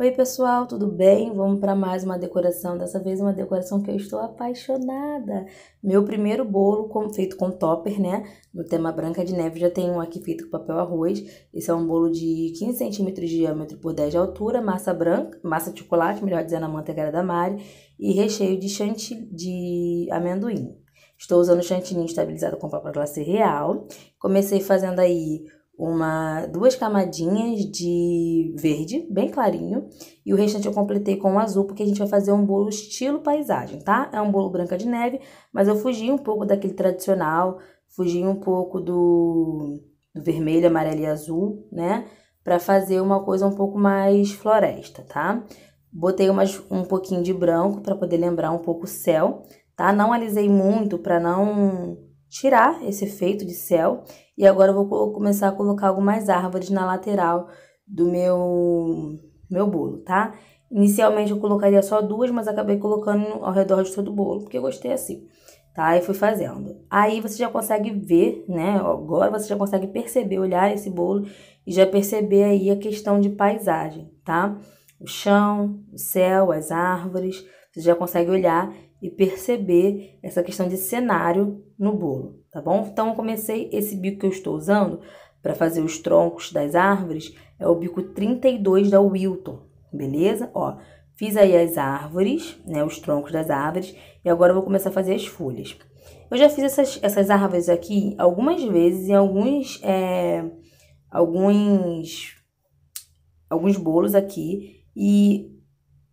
Oi pessoal, tudo bem? Vamos para mais uma decoração, dessa vez uma decoração que eu estou apaixonada. Meu primeiro bolo com, feito com topper, né? No tema Branca de Neve, já tem um aqui feito com papel arroz. Esse é um bolo de 15 centímetros de diâmetro por 10 de altura, massa branca, massa de chocolate, melhor dizendo, a manteiga da Mari, e recheio de chantilly, de amendoim. Estou usando chantilly estabilizado com papel glacê real. Comecei fazendo aí uma duas camadinhas de verde, bem clarinho, e o restante eu completei com azul, porque a gente vai fazer um bolo estilo paisagem, tá? É um bolo branca de neve, mas eu fugi um pouco daquele tradicional, fugi um pouco do, do vermelho, amarelo e azul, né? Pra fazer uma coisa um pouco mais floresta, tá? Botei umas, um pouquinho de branco para poder lembrar um pouco o céu, tá? Não alisei muito para não tirar esse efeito de céu e agora eu vou começar a colocar algumas árvores na lateral do meu, meu bolo, tá? Inicialmente eu colocaria só duas, mas acabei colocando ao redor de todo o bolo, porque eu gostei assim, tá? E fui fazendo. Aí você já consegue ver, né? Agora você já consegue perceber, olhar esse bolo e já perceber aí a questão de paisagem, tá? O chão, o céu, as árvores, você já consegue olhar e perceber essa questão de cenário no bolo, tá bom? Então, comecei esse bico que eu estou usando para fazer os troncos das árvores, é o bico 32 da Wilton, beleza? Ó, fiz aí as árvores, né, os troncos das árvores, e agora eu vou começar a fazer as folhas. Eu já fiz essas, essas árvores aqui algumas vezes em alguns, é, alguns, alguns bolos aqui, e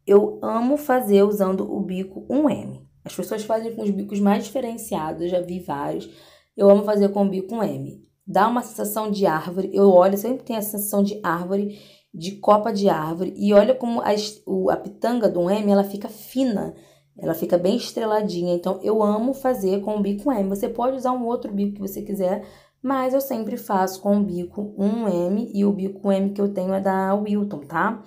eu amo fazer usando o bico 1M. As pessoas fazem com os bicos mais diferenciados, eu já vi vários. Eu amo fazer com o bico 1M. Dá uma sensação de árvore. Eu olho, sempre tem a sensação de árvore, de copa de árvore. E olha como a, a pitanga do 1M, ela fica fina. Ela fica bem estreladinha. Então, eu amo fazer com o bico 1M. Você pode usar um outro bico que você quiser, mas eu sempre faço com o bico 1M. E o bico 1M que eu tenho é da Wilton, tá?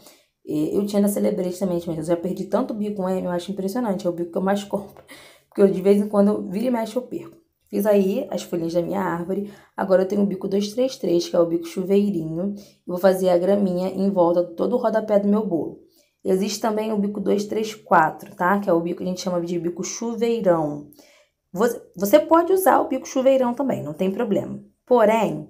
Eu tinha na Celebrate também, mas eu já perdi tanto bico É, M, eu acho impressionante. É o bico que eu mais compro. Porque eu, de vez em quando eu viro e mexe eu perco. Fiz aí as folhinhas da minha árvore. Agora eu tenho o bico 233, que é o bico chuveirinho. vou fazer a graminha em volta de todo o rodapé do meu bolo. Existe também o bico 234, tá? Que é o bico que a gente chama de bico chuveirão. você pode usar o bico chuveirão também, não tem problema. Porém,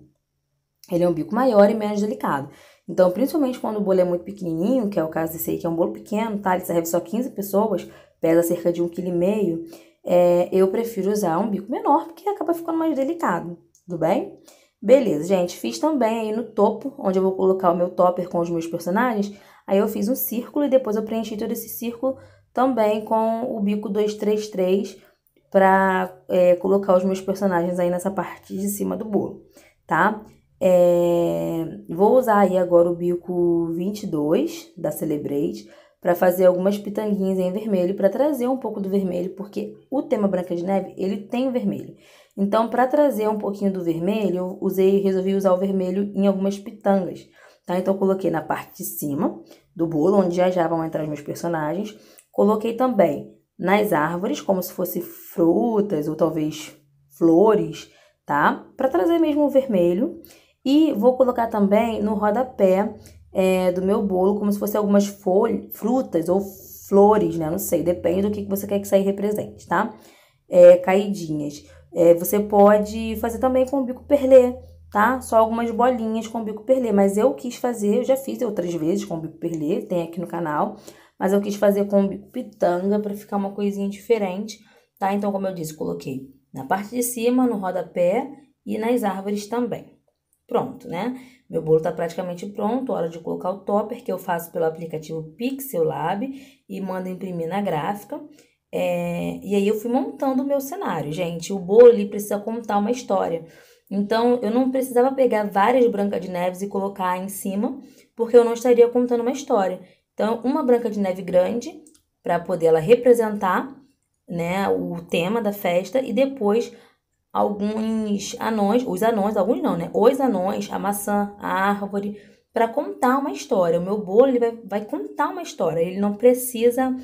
ele é um bico maior e menos delicado. Então, principalmente quando o bolo é muito pequenininho, que é o caso desse aí, que é um bolo pequeno, tá? Ele serve só 15 pessoas, pesa cerca de 1,5 kg. É, eu prefiro usar um bico menor, porque acaba ficando mais delicado, tudo bem? Beleza, gente, fiz também aí no topo, onde eu vou colocar o meu topper com os meus personagens, aí eu fiz um círculo e depois eu preenchi todo esse círculo também com o bico 233 para é, colocar os meus personagens aí nessa parte de cima do bolo, tá? É, vou usar aí agora o bico 22 da Celebrate para fazer algumas pitanguinhas em vermelho, para trazer um pouco do vermelho, porque o tema Branca de Neve, ele tem o vermelho. Então, para trazer um pouquinho do vermelho, eu usei, resolvi usar o vermelho em algumas pitangas, tá? Então, coloquei na parte de cima do bolo, onde já já vão entrar os meus personagens. Coloquei também nas árvores, como se fosse frutas ou talvez flores, tá? Para trazer mesmo o vermelho. E vou colocar também no rodapé é, do meu bolo, como se fosse algumas folhas, frutas ou flores, né? Não sei, depende do que você quer que saia represente, tá? É, caidinhas. É, você pode fazer também com o bico perlê, tá? Só algumas bolinhas com o bico perlê. Mas eu quis fazer, eu já fiz outras vezes com o bico perlê, tem aqui no canal. Mas eu quis fazer com o bico pitanga para ficar uma coisinha diferente, tá? Então, como eu disse, coloquei na parte de cima, no rodapé e nas árvores também pronto, né? Meu bolo tá praticamente pronto, hora de colocar o topper, que eu faço pelo aplicativo Pixel Lab e mando imprimir na gráfica. É, e aí eu fui montando o meu cenário, gente. O bolo ali precisa contar uma história. Então eu não precisava pegar várias brancas de Neves e colocar em cima, porque eu não estaria contando uma história. Então uma Branca de Neve grande para poder ela representar, né, o tema da festa e depois alguns anões, os anões, alguns não, né? Os anões, a maçã, a árvore, para contar uma história. O meu bolo ele vai, vai contar uma história, ele não precisa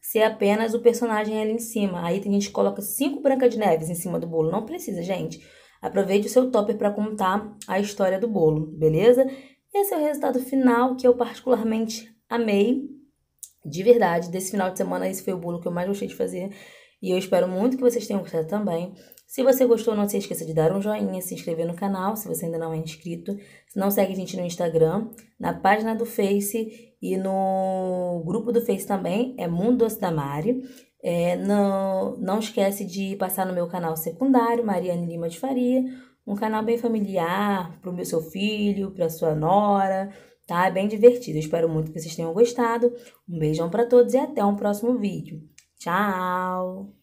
ser apenas o personagem ali em cima. Aí tem gente que coloca cinco brancas de Neves em cima do bolo. Não precisa, gente. Aproveite o seu topper para contar a história do bolo, beleza? Esse é o resultado final que eu particularmente amei. De verdade, desse final de semana esse foi o bolo que eu mais gostei de fazer. E eu espero muito que vocês tenham gostado também. Se você gostou, não se esqueça de dar um joinha, se inscrever no canal, se você ainda não é inscrito. Se não, segue a gente no Instagram, na página do Face e no grupo do Face também, é Mundo Doce da Mari. É, não, não esquece de passar no meu canal secundário, Mariane Lima de Faria, um canal bem familiar para o meu seu filho, para sua nora, tá? É bem divertido. Eu espero muito que vocês tenham gostado. Um beijão para todos e até um próximo vídeo. Tchau!